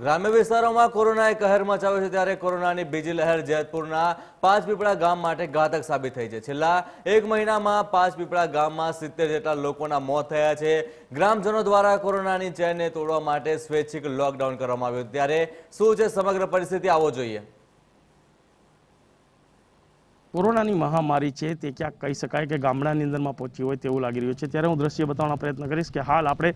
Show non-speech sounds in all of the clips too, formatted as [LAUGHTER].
ગ્રામ્ય વિસ્તારોમાં કોરોનાએ કહેર મચાવ્યો છે ત્યારે કોરોનાની બીજી લહેર જેતપુરના પાંચપીપળા ગામ માટે ઘાતક સાબિત થઈ છે છેલ્લા એક મહિનામાં પાંચપીપળા ગામમાં સિત્તેર જેટલા લોકોના મોત થયા છે ગ્રામજનો દ્વારા કોરોનાની ચેનને તોડવા માટે સ્વૈચ્છિક લોકડાઉન કરવામાં આવ્યું ત્યારે શું છે સમગ્ર પરિસ્થિતિ આવો જોઈએ કોરોનાની મહામારી છે તે ક્યાંક કહી શકાય કે ગામડાની અંદરમાં પહોંચી હોય તેવું લાગી રહ્યું છે ત્યારે હું દ્રશ્ય બતાવવાનો પ્રયત્ન કરીશ કે હાલ આપણે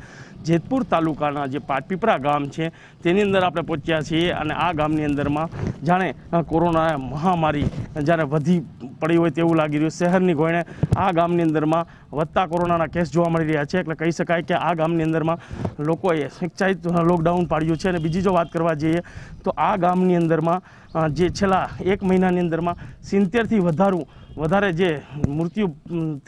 જેતપુર તાલુકાના જે પાટપીપરા ગામ છે તેની અંદર આપણે પહોંચ્યા છીએ અને આ ગામની અંદરમાં જાણે કોરોના મહામારી જ્યારે વધી પડી હોય તેવું લાગી રહ્યું શહેરની ગોયણે આ ગામની અંદરમાં વધતા કોરોનાના કેસ જોવા મળી રહ્યા છે એટલે કહી શકાય કે આ ગામની અંદરમાં લોકોએ સ્વેચ્છાયિત લોકડાઉન પાડ્યું છે અને બીજી જો વાત કરવા જઈએ તો આ ગામની અંદરમાં જે છેલ્લા એક મહિનાની અંદરમાં સિત્તેરથી વધારું વધારે જે મૃત્યુ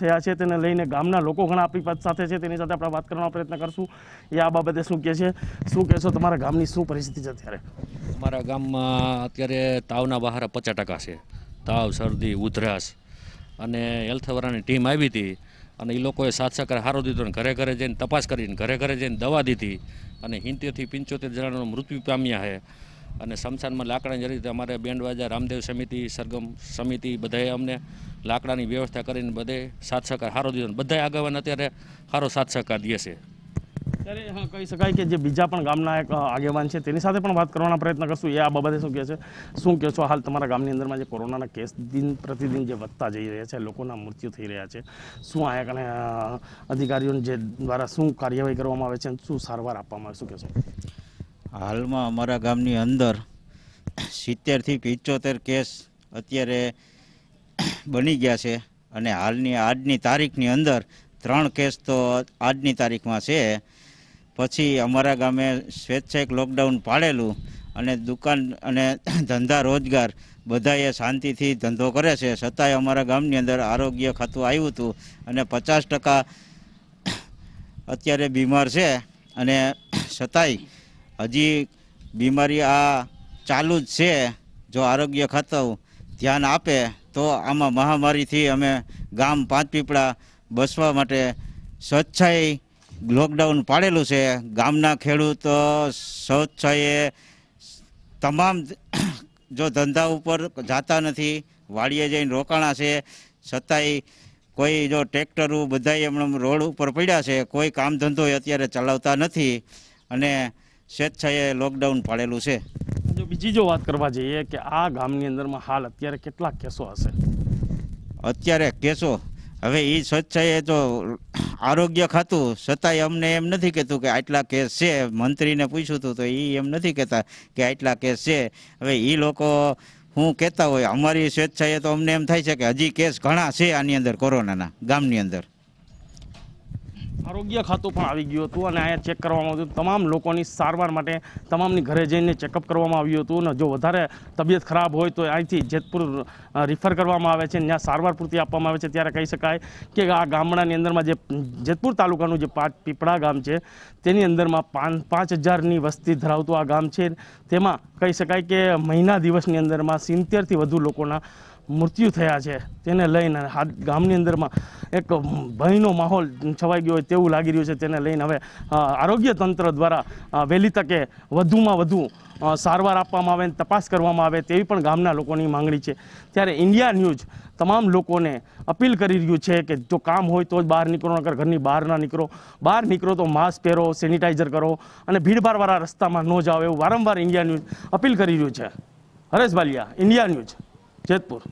થયા છે તેને લઈને ગામના લોકો ઘણા આપણી સાથે છે તેની સાથે આપણે વાત કરવાનો પ્રયત્ન કરશું એ આ બાબતે શું કહે છે શું કહેશો તમારા ગામની શું પરિસ્થિતિ છે અત્યારે અમારા ગામમાં અત્યારે તાવના બહાર પચાસ ટકા છે તાવ શરદી ઉધરાસ અને હેલ્થવાળાની ટીમ આવી હતી અને એ લોકોએ સાત સાકર હારો દીધો અને ઘરે ઘરે જઈને તપાસ કરીને ઘરે ઘરે જઈને દવા દીધી અને હિંતેરથી પંચોતેર જણાનો મૃત્યુ પામ્યા છે અને શમશાનમાં લાકડાની જરૂર અમારે બેન્ડવાજા રામદેવ સમિતિ સરગમ સમિતિ બધાએ અમને લાકડાની વ્યવસ્થા કરીને બધે સાથ સહકાર હારો દીધો બધા આગેવાન અત્યારે સારો સાથ સહકાર દે છે ત્યારે હા કહી શકાય કે જે બીજા પણ ગામના એક આગેવાન છે તેની સાથે પણ વાત કરવાના પ્રયત્ન કરશું એ આ બાબતે શું કહે છે શું કહે છો હાલ તમારા ગામની અંદરમાં જે કોરોનાના કેસ દિન પ્રતિદિન જે વધતા જઈ રહ્યા છે લોકોના મૃત્યુ થઈ રહ્યા છે શું આ અને અધિકારીઓને જે દ્વારા શું કાર્યવાહી કરવામાં આવે છે અને શું સારવાર આપવામાં આવે શું કહેશો હાલમાં અમારા ગામની અંદર સિત્તેરથી પંચોતેર કેસ અત્યારે બની ગયા છે અને હાલની આજની તારીખની અંદર ત્રણ કેસ તો આજની તારીખમાં છે પછી અમારા ગામે સ્વેચ્છાયક લોકડાઉન પાડેલું અને દુકાન અને [COUGHS] ધંધા રોજગાર બધાએ શાંતિથી ધંધો કરે છે છતાંય અમારા ગામની અંદર આરોગ્ય ખાતું આવ્યું હતું અને પચાસ ટકા [COUGHS] અત્યારે બીમાર છે અને [COUGHS] છતાંય હજી બીમારી આ ચાલુ જ છે જો આરોગ્ય ખાતું ધ્યાન આપે તો આમાં મહામારીથી અમે ગામ પાંચ પીપળા બસવા માટે સ્વચ્છાઈ લોકડાઉન પાડેલું છે ગામના ખેડૂત સ્વચ્છએ તમામ જો ધંધા ઉપર જતા નથી વાડીએ જઈને રોકાણા છે છતાંય કોઈ જો ટ્રેક્ટરો બધાય એમણે રોડ ઉપર પડ્યા છે કોઈ કામ ધંધો અત્યારે ચલાવતા નથી અને સ્વેચ્છાએ લોકડાઉન પાડેલું છે જો બીજી જો વાત કરવા જઈએ કે આ ગામની અંદરમાં હાલ અત્યારે કેટલા કેસો હશે અત્યારે કેસો હવે એ સ્વેચ્છાએ જો આરોગ્ય ખાતું છતાંય અમને એમ નથી કહેતું કે આટલા કેસ છે મંત્રીને પૂછ્યું હતું તો એ એમ નથી કહેતા કે આટલા કેસ છે હવે એ લોકો હું કહેતા હોય અમારી સ્વેચ્છાએ તો અમને એમ થાય છે કે હજી કેસ ઘણા છે આની અંદર કોરોનાના ગામની અંદર આરોગ્ય ખાતું પણ આવી ગયું હતું અને અહીંયા ચેક કરવામાં આવ્યું તમામ લોકોની સારવાર માટે તમામની ઘરે જઈને ચેકઅપ કરવામાં આવ્યું હતું અને જો વધારે તબિયત ખરાબ હોય તો અહીંથી જેતપુર રિફર કરવામાં આવે છે ત્યાં સારવાર પૂરતી આપવામાં આવે છે ત્યારે કહી શકાય કે આ ગામડાની અંદરમાં જે જેતપુર તાલુકાનું જે પાટ પીપળા ગામ છે તેની અંદરમાં પાંચ પાંચ હજારની વસ્તી ધરાવતું આ ગામ છે તેમાં કહી શકાય કે મહિના દિવસની અંદરમાં સિત્તેરથી વધુ લોકોના મૃત્યુ થયા છે તેને લઈને ગામની અંદરમાં એક ભયનો માહોલ છવાઈ ગયો હોય તેવું લાગી રહ્યું છે તેને લઈને હવે આરોગ્ય તંત્ર દ્વારા વહેલી તકે વધુમાં વધુ સારવાર આપવામાં આવે તપાસ કરવામાં આવે તેવી પણ ગામના લોકોની માંગણી છે ત્યારે ઇન્ડિયા ન્યૂઝ તમામ લોકોને અપીલ કરી રહ્યું છે કે જો કામ હોય તો જ બહાર નીકળો નકર ઘરની બહાર ના નીકળો બહાર નીકળો તો માસ્ક પહેરો સેનિટાઈઝર કરો અને ભીડભાડવાળા રસ્તામાં ન જાઓ એવું વારંવાર ઇન્ડિયા ન્યૂઝ અપીલ કરી રહ્યું છે હરેશ બાલિયા ઇન્ડિયા ન્યૂઝ જેતપુર